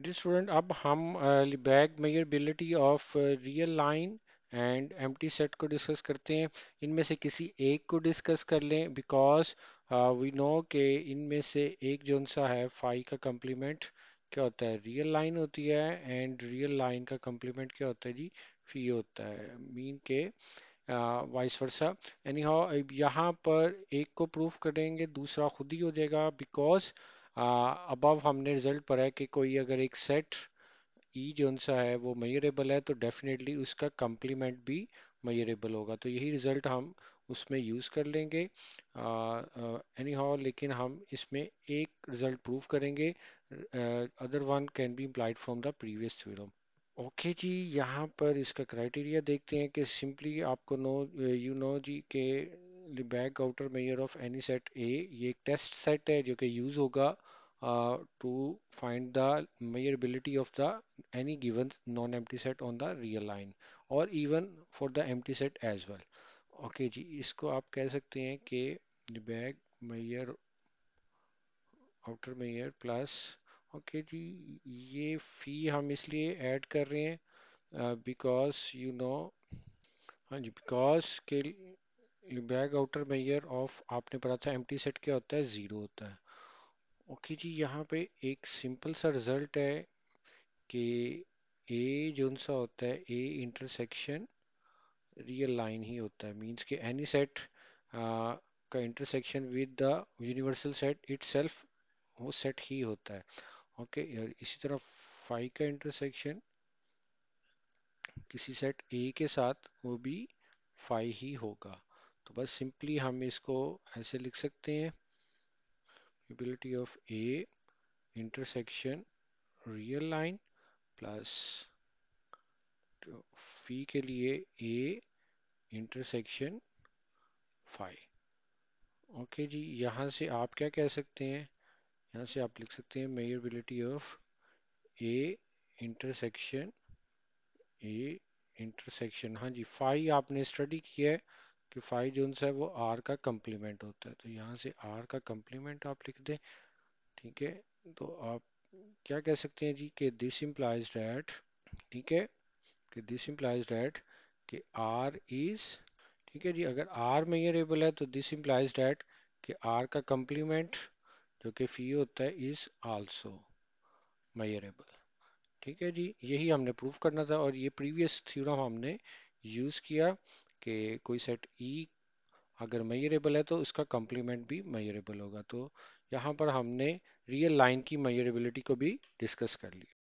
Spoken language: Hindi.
डियर स्टूडेंट अब हम Lebesgue measurability of real line and empty set को डिस्कस करते हैं इनमें से किसी एक को डिस्कस कर लें बिकॉज वी नो के इनमें से एक जो सा है फाइव का कम्प्लीमेंट क्या होता है रियल लाइन होती है एंड रियल लाइन का कम्प्लीमेंट क्या होता है जी फी होता है मीन के वाइस वर्सा हाउ यहाँ पर एक को प्रूफ करेंगे दूसरा खुद ही हो जाएगा बिकॉज अबव हमने रिजल्ट पढ़ा है कि कोई अगर एक सेट ई जो सा है वो मयरेबल है तो डेफिनेटली उसका कम्प्लीमेंट भी मयरेबल होगा तो यही रिजल्ट हम उसमें यूज़ कर लेंगे एनी हाउ लेकिन हम इसमें एक रिजल्ट प्रूव करेंगे other one can be implied from the previous theorem okay okay जी यहाँ पर इसका क्राइटेरिया देखते हैं कि सिंपली आपको नो यू नो जी के Lebesgue outer measure of any set A ये एक टेस्ट सेट है जो कि यूज होगा to find the measurability of the any given non empty set on the real line और even for the empty set as well okay जी इसको आप कह सकते हैं कि Lebesgue measure outer measure plus okay जी ये फ़ी हम इसलिए ऐड कर रहे हैं बिकॉज यू नो हाँ जी बिकॉज के बैग आउटर मेयर ऑफ आपने पढ़ा था एम्प्टी सेट क्या होता है ज़ीरो होता है ओके जी यहाँ पे एक सिंपल सा रिजल्ट है कि ए जो सा होता है ए इंटरसेक्शन रियल लाइन ही होता है मींस कि एनी सेट का intersection with the universal set itself वो सेट ही होता है ओके okay, इसी तरह फाइव का इंटरसेक्शन किसी सेट ए के साथ वो भी फाइव ही होगा तो बस सिंपली हम इसको ऐसे लिख सकते हैं probability of A intersection real line plus phi के लिए ए इंटरसेक्शन फाइव ओके जी यहाँ से आप क्या कह सकते हैं यहाँ से आप लिख सकते हैं measurability of A intersection A intersection हाँ जी फाइव आपने स्टडी किया है कि फाइव जोन्स है वो आर का कंप्लीमेंट होता है तो यहाँ से आर का कंप्लीमेंट आप लिख दें ठीक है तो आप क्या कह सकते हैं जी कि दिस इम्प्लाइज डैट ठीक है कि दिस इम्प्लाइज डैट कि आर इज ठीक है जी अगर आर मेयरेबल है तो दिस इम्प्लाइज डैट कि आर का कंप्लीमेंट जो कि फी होता है इज आल्सो मेयरेबल ठीक है जी यही हमने प्रूफ करना था और ये प्रीवियस थ्योरम हमने यूज़ किया कि कोई सेट ई e अगर मयरेबल है तो उसका कम्प्लीमेंट भी मयरेबल होगा तो यहाँ पर हमने रियल लाइन की मयरेबिलिटी को भी डिस्कस कर लिया